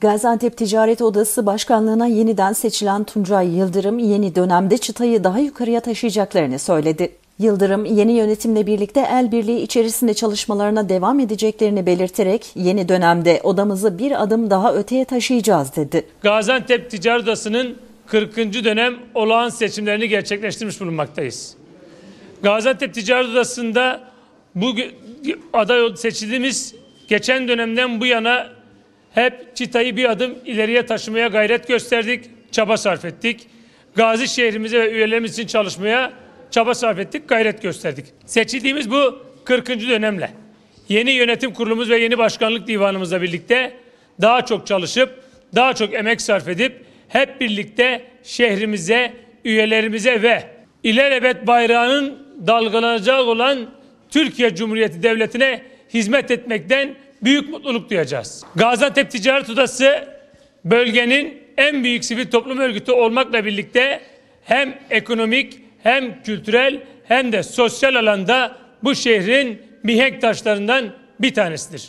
Gaziantep Ticaret Odası Başkanlığına yeniden seçilen Tuncay Yıldırım yeni dönemde çıtayı daha yukarıya taşıyacaklarını söyledi. Yıldırım yeni yönetimle birlikte el birliği içerisinde çalışmalarına devam edeceklerini belirterek yeni dönemde odamızı bir adım daha öteye taşıyacağız dedi. Gaziantep Ticaret Odası'nın 40. dönem olağan seçimlerini gerçekleştirmiş bulunmaktayız. Gaziantep Ticaret Odası'nda bu aday seçildiğimiz geçen dönemden bu yana hep çita'yı bir adım ileriye taşımaya gayret gösterdik, çaba sarf ettik. Gazi şehrimize ve üyelerimiz için çalışmaya çaba sarf ettik, gayret gösterdik. Seçildiğimiz bu 40. dönemle yeni yönetim kurulumuz ve yeni başkanlık divanımızla birlikte daha çok çalışıp, daha çok emek sarf edip hep birlikte şehrimize, üyelerimize ve ilelebet bayrağının dalgalanacağı olan Türkiye Cumhuriyeti Devleti'ne hizmet etmekten büyük mutluluk duyacağız. Gaziantep Ticaret Odası bölgenin en büyük sivil toplum örgütü olmakla birlikte hem ekonomik hem kültürel hem de sosyal alanda bu şehrin mihenk taşlarından bir tanesidir.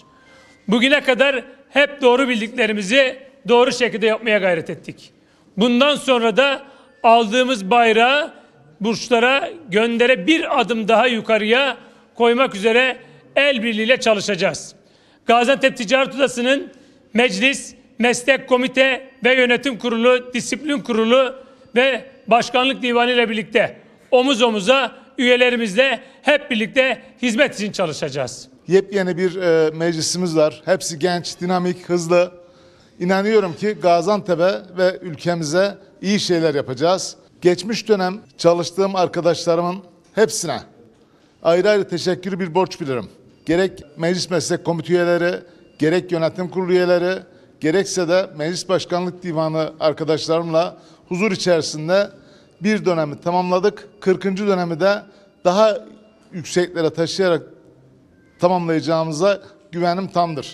Bugüne kadar hep doğru bildiklerimizi doğru şekilde yapmaya gayret ettik. Bundan sonra da aldığımız bayrağı burçlara göndere bir adım daha yukarıya koymak üzere el birliğiyle çalışacağız. Gaziantep Ticaret Odası'nın meclis, meslek komite ve yönetim kurulu, disiplin kurulu ve başkanlık divanı ile birlikte omuz omuza üyelerimizle hep birlikte hizmet için çalışacağız. Yepyeni bir e, meclisimiz var. Hepsi genç, dinamik, hızlı. İnanıyorum ki Gaziantep'e ve ülkemize iyi şeyler yapacağız. Geçmiş dönem çalıştığım arkadaşlarımın hepsine ayrı ayrı teşekkür bir borç bilirim gerek meclis meslek komite üyeleri, gerek yönetim kurulu üyeleri, gerekse de meclis başkanlık divanı arkadaşlarımla huzur içerisinde bir dönemi tamamladık. 40. dönemi de daha yükseklere taşıyarak tamamlayacağımıza güvenim tamdır.